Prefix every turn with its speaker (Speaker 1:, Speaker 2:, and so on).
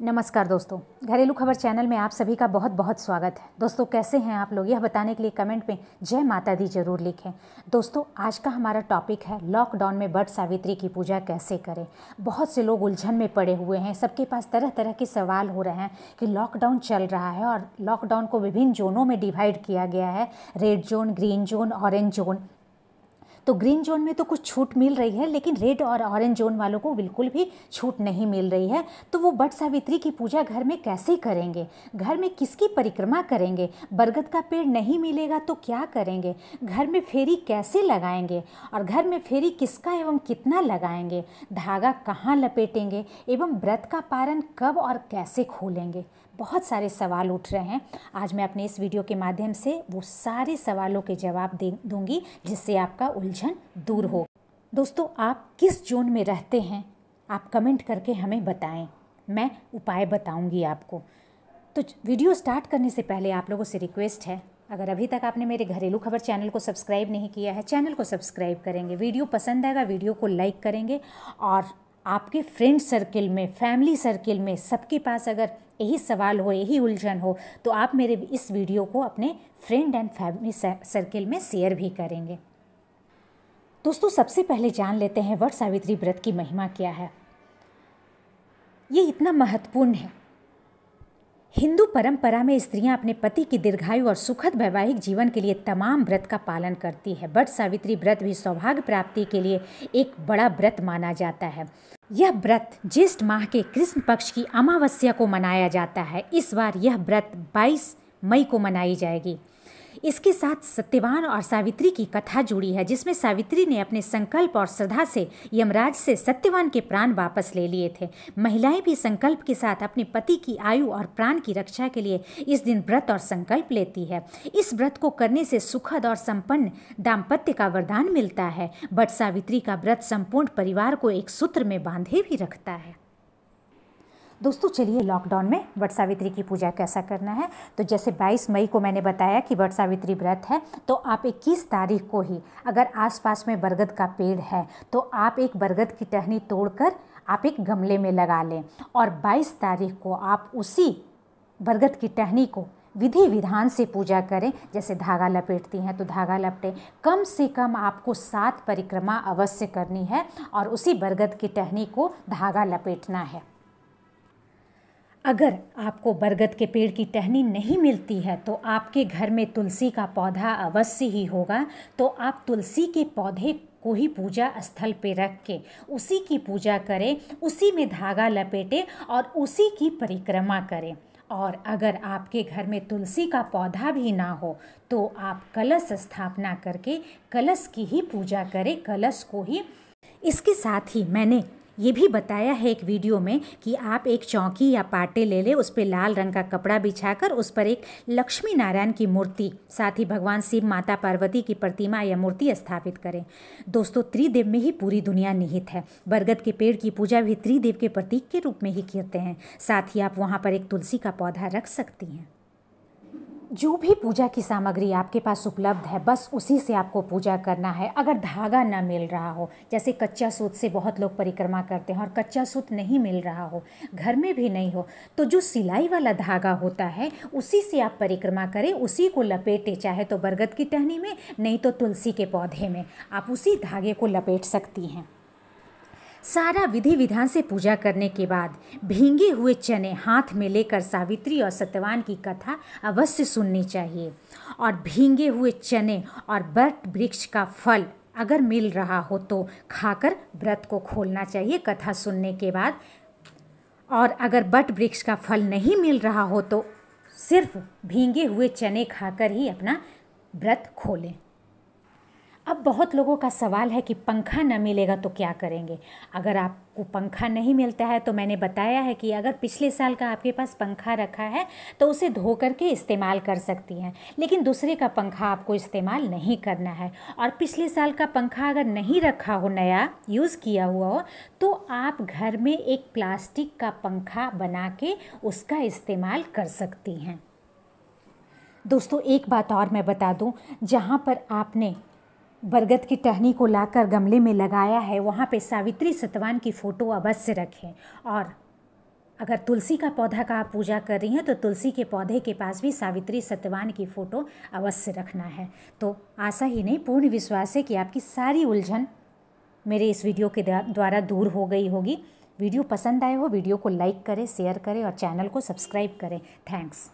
Speaker 1: नमस्कार दोस्तों घरेलू खबर चैनल में आप सभी का बहुत बहुत स्वागत है दोस्तों कैसे हैं आप लोग यह बताने के लिए कमेंट में जय माता दी जरूर लिखें दोस्तों आज का हमारा टॉपिक है लॉकडाउन में बट सावित्री की पूजा कैसे करें बहुत से लोग उलझन में पड़े हुए हैं सबके पास तरह तरह के सवाल हो रहे हैं कि लॉकडाउन चल रहा है और लॉकडाउन को विभिन्न जोनों में डिवाइड किया गया है red zone green zone orange zone तो ग्रीन जोन में तो कुछ छूट मिल रही है लेकिन रेड और ऑरेंज जोन वालों को बिल्कुल भी छूट नहीं मिल रही है तो वो बट सावित्री की पूजा घर में कैसे करेंगे घर में किसकी परिक्रमा करेंगे बरगद का पेड़ नहीं मिलेगा तो क्या करेंगे घर में फेरी कैसे लगाएंगे और घर में फेरी किसका एवं कितना लगाएंगे धागा कहाँ लपेटेंगे एवं व्रत का पारण कब और कैसे खोलेंगे बहुत सारे सवाल उठ रहे हैं आज मैं अपने इस वीडियो के माध्यम से वो सारे सवालों के जवाब दे दूँगी जिससे आपका उलझन दूर हो दोस्तों आप किस जोन में रहते हैं आप कमेंट करके हमें बताएं मैं उपाय बताऊंगी आपको तो वीडियो स्टार्ट करने से पहले आप लोगों से रिक्वेस्ट है अगर अभी तक आपने मेरे घरेलू खबर चैनल को सब्सक्राइब नहीं किया है चैनल को सब्सक्राइब करेंगे वीडियो पसंद आएगा वीडियो को लाइक करेंगे और आपके फ्रेंड सर्किल में फैमिली सर्किल में सबके पास अगर यही सवाल हो यही उलझन हो तो आप मेरे इस वीडियो को अपने फ्रेंड एंड फैमिली सर्किल में शेयर भी करेंगे दोस्तों सबसे पहले जान लेते हैं वट सावित्री व्रत की महिमा क्या है ये इतना महत्वपूर्ण है हिंदू परंपरा में स्त्रियां अपने पति की दीर्घायु और सुखद वैवाहिक जीवन के लिए तमाम व्रत का पालन करती है बट सावित्री व्रत भी सौभाग्य प्राप्ति के लिए एक बड़ा व्रत माना जाता है यह व्रत ज्येष्ठ माह के कृष्ण पक्ष की अमावस्या को मनाया जाता है इस बार यह व्रत 22 मई को मनाई जाएगी इसके साथ सत्यवान और सावित्री की कथा जुड़ी है जिसमें सावित्री ने अपने संकल्प और श्रद्धा से यमराज से सत्यवान के प्राण वापस ले लिए थे महिलाएं भी संकल्प के साथ अपने पति की आयु और प्राण की रक्षा के लिए इस दिन व्रत और संकल्प लेती है इस व्रत को करने से सुखद और संपन्न दाम्पत्य का वरदान मिलता है बट सावित्री का व्रत संपूर्ण परिवार को एक सूत्र में बांधे भी रखता है दोस्तों चलिए लॉकडाउन में वट सावित्री की पूजा कैसा करना है तो जैसे 22 मई को मैंने बताया कि वट सावित्री व्रत है तो आप 21 तारीख को ही अगर आसपास में बरगद का पेड़ है तो आप एक बरगद की टहनी तोड़कर आप एक गमले में लगा लें और 22 तारीख को आप उसी बरगद की टहनी को विधि विधान से पूजा करें जैसे धागा लपेटती हैं तो धागा लपटें कम से कम आपको सात परिक्रमा अवश्य करनी है और उसी बरगद की टहनी को धागा लपेटना है अगर आपको बरगद के पेड़ की टहनी नहीं मिलती है तो आपके घर में तुलसी का पौधा अवश्य ही होगा तो आप तुलसी के पौधे को ही पूजा स्थल पे रख के उसी की पूजा करें उसी में धागा लपेटे और उसी की परिक्रमा करें और अगर आपके घर में तुलसी का पौधा भी ना हो तो आप कलश स्थापना करके कलश की ही पूजा करें कलश को ही इसके साथ ही मैंने ये भी बताया है एक वीडियो में कि आप एक चौकी या पाटे ले लें उस पर लाल रंग का कपड़ा बिछाकर उस पर एक लक्ष्मी नारायण की मूर्ति साथ ही भगवान शिव माता पार्वती की प्रतिमा या मूर्ति स्थापित करें दोस्तों त्रिदेव में ही पूरी दुनिया निहित है बरगद के पेड़ की पूजा भी त्रिदेव के प्रतीक के रूप में ही करते हैं साथ ही आप वहाँ पर एक तुलसी का पौधा रख सकती हैं जो भी पूजा की सामग्री आपके पास उपलब्ध है बस उसी से आपको पूजा करना है अगर धागा ना मिल रहा हो जैसे कच्चा सूत से बहुत लोग परिक्रमा करते हैं और कच्चा सूत नहीं मिल रहा हो घर में भी नहीं हो तो जो सिलाई वाला धागा होता है उसी से आप परिक्रमा करें उसी को लपेटें चाहे तो बरगद की टहनी में नहीं तो तुलसी के पौधे में आप उसी धागे को लपेट सकती हैं सारा विधि विधान से पूजा करने के बाद भींगे हुए चने हाथ में लेकर सावित्री और सत्यवान की कथा अवश्य सुननी चाहिए और भींगे हुए चने और बट वृक्ष का फल अगर मिल रहा हो तो खाकर व्रत को खोलना चाहिए कथा सुनने के बाद और अगर बट वृक्ष का फल नहीं मिल रहा हो तो सिर्फ भींगे हुए चने खाकर ही अपना व्रत खोलें अब बहुत लोगों का सवाल है कि पंखा न मिलेगा तो क्या करेंगे अगर आपको पंखा नहीं मिलता है तो मैंने बताया है कि अगर पिछले साल का आपके पास पंखा रखा है तो उसे धो करके इस्तेमाल कर सकती हैं लेकिन दूसरे का पंखा आपको इस्तेमाल नहीं करना है और पिछले साल का पंखा अगर नहीं रखा हो नया यूज़ किया हुआ हो तो आप घर में एक प्लास्टिक का पंखा बना के उसका इस्तेमाल कर सकती हैं दोस्तों एक बात और मैं बता दूं जहाँ पर आपने बरगद की टहनी को लाकर गमले में लगाया है वहाँ पे सावित्री सतवान की फ़ोटो अवश्य रखें और अगर तुलसी का पौधा का आप पूजा कर रही हैं तो तुलसी के पौधे के पास भी सावित्री सत्यवान की फ़ोटो अवश्य रखना है तो आशा ही नहीं पूर्ण विश्वास है कि आपकी सारी उलझन मेरे इस वीडियो के द्वारा दूर हो गई होगी वीडियो पसंद आए हो वीडियो को लाइक करें शेयर करें और चैनल को सब्सक्राइब करें थैंक्स